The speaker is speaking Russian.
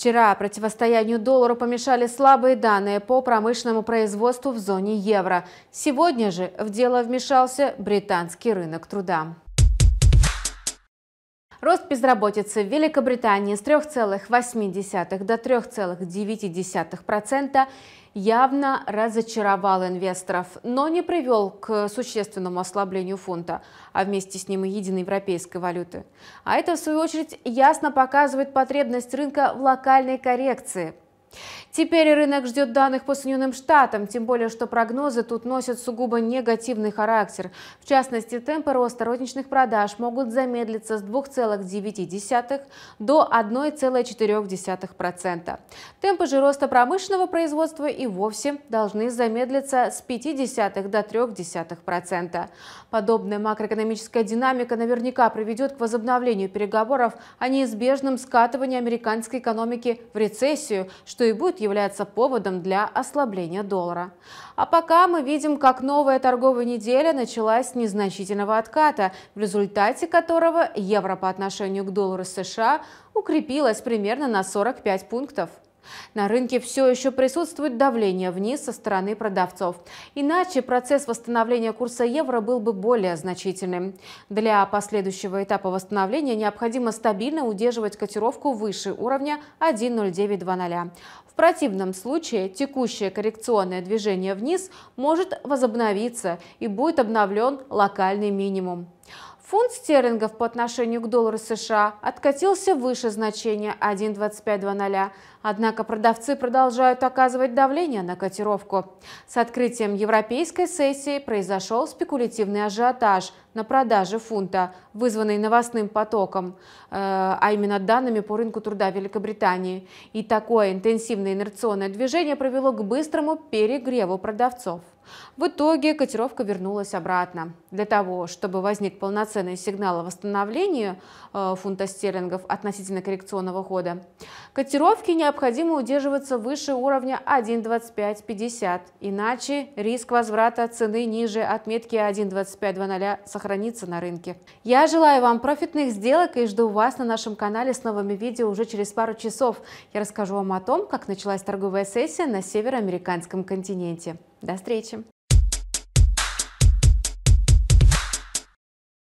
Вчера противостоянию доллару помешали слабые данные по промышленному производству в зоне евро. Сегодня же в дело вмешался британский рынок труда. Рост безработицы в Великобритании с 3,8 до 3,9% явно разочаровал инвесторов, но не привел к существенному ослаблению фунта, а вместе с ним и единой европейской валюты. А это, в свою очередь, ясно показывает потребность рынка в локальной коррекции – Теперь рынок ждет данных по Соединенным Штатам, тем более, что прогнозы тут носят сугубо негативный характер. В частности, темпы роста розничных продаж могут замедлиться с 2,9% до 1,4%. Темпы же роста промышленного производства и вовсе должны замедлиться с 0,5% до 3%. Подобная макроэкономическая динамика наверняка приведет к возобновлению переговоров о неизбежном скатывании американской экономики в рецессию, что что и будет являться поводом для ослабления доллара. А пока мы видим, как новая торговая неделя началась с незначительного отката, в результате которого евро по отношению к доллару США укрепилась примерно на 45 пунктов. На рынке все еще присутствует давление вниз со стороны продавцов. Иначе процесс восстановления курса евро был бы более значительным. Для последующего этапа восстановления необходимо стабильно удерживать котировку выше уровня 1.0920. В противном случае текущее коррекционное движение вниз может возобновиться и будет обновлен локальный минимум. Фунт стерлингов по отношению к доллару США откатился выше значения 1.2520, однако продавцы продолжают оказывать давление на котировку. С открытием европейской сессии произошел спекулятивный ажиотаж, на продаже фунта, вызванной новостным потоком, э, а именно данными по рынку труда Великобритании. И такое интенсивное инерционное движение привело к быстрому перегреву продавцов. В итоге котировка вернулась обратно. Для того, чтобы возник полноценный сигнал о восстановлении э, фунта стерлингов относительно коррекционного хода, Котировки необходимо удерживаться выше уровня 1.2550, иначе риск возврата цены ниже отметки 1.2500 сохраняется сохранится на рынке. Я желаю вам профитных сделок и жду вас на нашем канале с новыми видео уже через пару часов. Я расскажу вам о том, как началась торговая сессия на североамериканском континенте. До встречи!